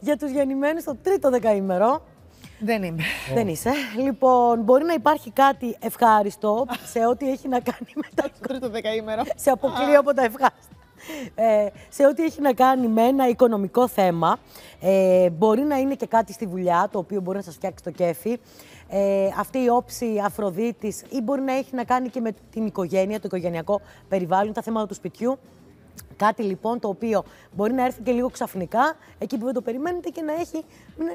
για τους γεννημένους το τρίτο δεκαήμερο. Δεν είμαι. Δεν είσαι. Λοιπόν, μπορεί να υπάρχει κάτι ευχάριστο σε ό,τι έχει να κάνει με Το τρίτο δεκαήμερο. Σε αποκλείω από τα ευχάριστα. Ε, σε ό,τι έχει να κάνει με ένα οικονομικό θέμα. Ε, μπορεί να είναι και κάτι στη δουλειά, το οποίο μπορεί να σας φτιάξει το κέφι. Ε, αυτή η όψη Αφροδίτης ή μπορεί να έχει να κάνει και με την οικογένεια, το οικογενειακό περιβάλλον, τα θέματα του σπιτιού. Κάτι λοιπόν το οποίο μπορεί να έρθει και λίγο ξαφνικά, εκεί που δεν το περιμένετε και να έχει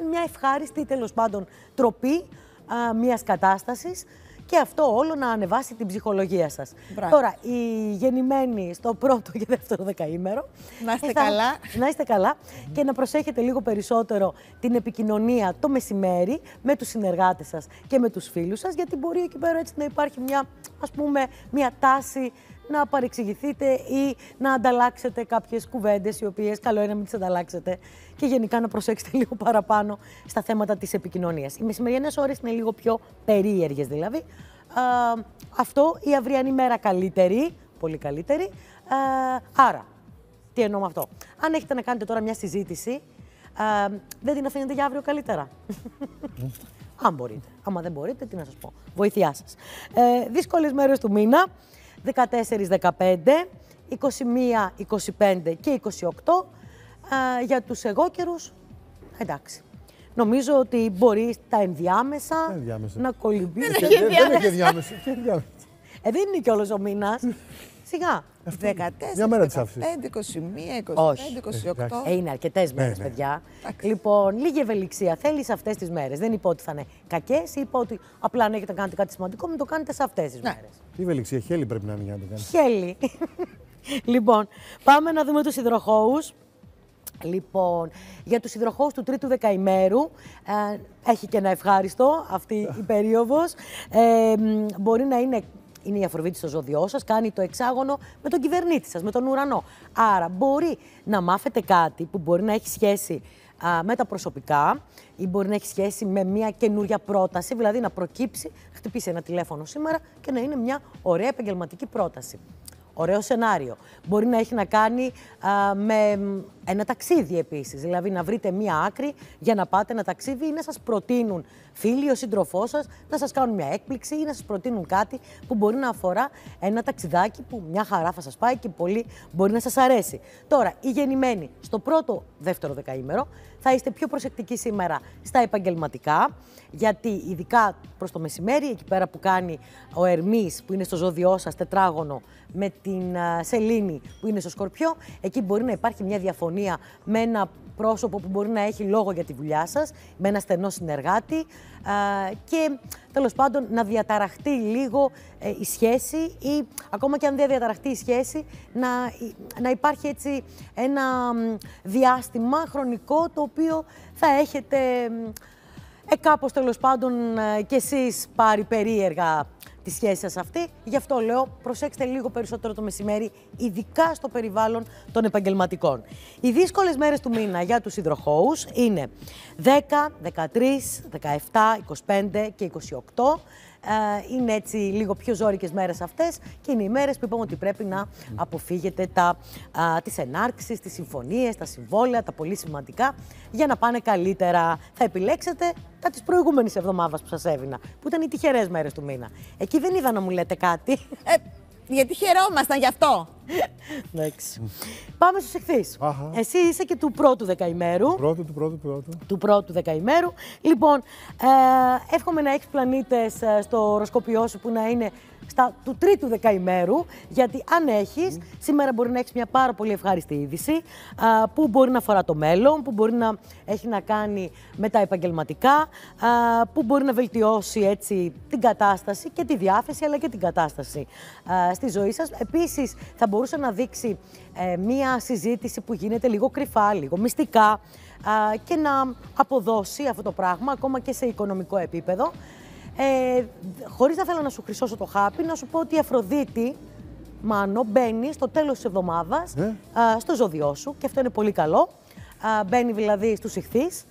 μια ευχάριστη τέλος πάντων τροπή α, μιας κατάστασης και αυτό όλο να ανεβάσει την ψυχολογία σας. Τώρα, οι γεννημένοι στο πρώτο και δεύτερο δεκαήμερο. Να είστε ε, καλά. Να είστε καλά και να προσέχετε λίγο περισσότερο την επικοινωνία το μεσημέρι με τους συνεργάτες σας και με τους φίλους σας, γιατί μπορεί εκεί πέρα έτσι να υπάρχει μια, ας πούμε, μια τάση να παρεξηγηθείτε ή να ανταλλάξετε κάποιες κουβέντες οι οποίες καλό είναι να μην τις ανταλλάξετε και γενικά να προσέξετε λίγο παραπάνω στα θέματα της επικοινωνίας. Οι μεσημεριανές ώρες είναι λίγο πιο περίεργες δηλαδή. Α, αυτό η αυριανή μέρα καλύτερη, πολύ καλύτερη. Α, άρα, τι εννοώ με αυτό. Αν έχετε να κάνετε τώρα μια συζήτηση, α, δεν την αφήνετε για αύριο καλύτερα. Αν μπορείτε. Άμα δεν μπορείτε, τι να σας πω. Βοήθειά σας. Ε, δύσκολες μέρες του μήνα. 14-15, 21-25 και 28. για τους καιρους. εντάξει. Νομίζω ότι μπορεί τα ενδιάμεσα, να κολυμπήσει. Δεν έχει ενδιάμεσα. Ε, δεν είναι κιόλας ο μήνας. Σιγά. 14, Μια μέρα της 21, 25, 28. είναι αρκετές μέρες, ναι, ναι. παιδιά. Λοιπόν, λίγη ευελιξία θέλεις σε αυτές τις μέρες. Δεν είπα ότι θα είναι κακές, είπα ότι απλά αν έχετε κάνει κάτι σημαντικό, μην το κάνετε σε αυτές τις ναι. μέρες. Τι ευελιξία, χέλη πρέπει να είναι για να το κάνεις. Χέλη. λοιπόν, πάμε να δούμε τους υδροχώους. Λοιπόν, για τους υδροχώους του τρίτου δεκαημέρου, ε, έχει και ένα ευχάριστο αυτή η περίοδος. Ε, μπορεί να είναι είναι η Αφροδίτη στο ζώδιό σας, κάνει το εξάγωνο με τον κυβερνήτη σας, με τον ουρανό. Άρα μπορεί να μάθετε κάτι που μπορεί να έχει σχέση α, με τα προσωπικά ή μπορεί να έχει σχέση με μια καινούρια πρόταση, δηλαδή να προκύψει, χτυπήσει ένα τηλέφωνο σήμερα και να είναι μια ωραία επαγγελματική πρόταση. Ωραίο σενάριο. Μπορεί να έχει να κάνει με ένα ταξίδι επίσης. Δηλαδή να βρείτε μία άκρη για να πάτε ένα ταξίδι ή να σας προτείνουν φίλοι, ο σύντροφός σας, να σας κάνουν μια έκπληξη ή να σας προτείνουν κάτι που μπορεί να αφορά ένα ταξιδάκι που μια χαρά θα σας πάει και πολύ μπορεί να σας αρέσει. Τώρα, οι γεννημένοι στο πρώτο, δεύτερο δεκαήμερο θα είστε πιο προσεκτικοί σήμερα στα επαγγελματικά, γιατί ειδικά προς το μεσημέρι, εκεί πέρα που κάνει ο Ερμής, που είναι στο ζώδιό σας τετράγωνο με την ε, σελήνη που είναι στο Σκορπιό. Εκεί μπορεί να υπάρχει μια διαφωνία με ένα πρόσωπο που μπορεί να έχει λόγο για τη δουλειά σας, με ένα στενό συνεργάτη ε, και τέλος πάντων να διαταραχτεί λίγο ε, η σχέση ή ακόμα και αν δεν διαταραχτεί η σχέση, να, να υπάρχει έτσι ένα διάστημα χρονικό το οποίο θα έχετε ε, κάπως τέλος πάντων κι εσείς πάρει περίεργα τη σχέση σας αυτή. Γι' αυτό λέω, προσέξτε λίγο περισσότερο το μεσημέρι, ειδικά στο περιβάλλον των επαγγελματικών. Οι δύσκολες μέρες του μήνα για τους υδροχώους είναι 10, 13, 17, 25 και 28. Ε, είναι έτσι λίγο πιο ζώρικες μέρες αυτές και είναι οι μέρες που είπαμε ότι πρέπει να αποφύγετε τα, τις ενάρξεις, τις συμφωνίες, τα συμβόλαια, τα πολύ σημαντικά για να πάνε καλύτερα. Θα επιλέξετε τα της προηγούμενης εβδομάδας που σας έβινα που ήταν οι τυχερές μέρες του μήνα. Εκεί δεν είδα να μου λέτε κάτι γιατί χαιρόμασταν γι' αυτό. Εντάξει. Πάμε στους εχθείς. Εσύ είσαι και του πρώτου δεκαημέρου. Του πρώτου, του πρώτου, πρώτου. Του πρώτου δεκαημέρου. Λοιπόν, ε, εύχομαι να έχεις πλανήτες ε, στο οροσκοπιό σου που να είναι στα, του τρίτου δεκαημέρου, γιατί αν έχεις, σήμερα μπορεί να έχεις μια πάρα πολύ ευχάριστη είδηση, που μπορεί να αφορά το μέλλον, που μπορεί να έχει να κάνει με τα επαγγελματικά, που μπορεί να βελτιώσει έτσι την κατάσταση και τη διάθεση, αλλά και την κατάσταση α, στη ζωή σας. Επίσης, θα μπορούσε να δείξει ε, μια συζήτηση που γίνεται λίγο κρυφά, λίγο μυστικά, και να αποδώσει αυτό το πράγμα ακόμα και σε οικονομικό επίπεδο. Ε, χωρίς να θέλω να σου χρυσώσω το χάπι, να σου πω ότι η Αφροδίτη, Μάνο, μπαίνει στο τέλος της εβδομάδας ε. στο ζώδιό σου και αυτό είναι πολύ καλό. Α, μπαίνει δηλαδή στους ηχθείς.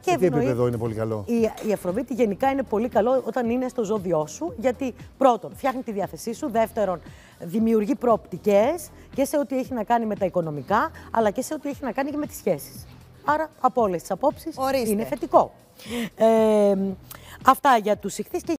και ε, ευνοεί... επίπεδο είναι πολύ καλό. Η, η Αφροδίτη γενικά είναι πολύ καλό όταν είναι στο ζώδιό σου, γιατί πρώτον φτιάχνει τη διάθεσή σου, δεύτερον δημιουργεί προοπτικές και σε ό,τι έχει να κάνει με τα οικονομικά, αλλά και σε ό,τι έχει να κάνει και με τις σχέσεις. Άρα από όλες τις απόψεις είναι θετικό. Ε, Αυτά για τους ηχθείς.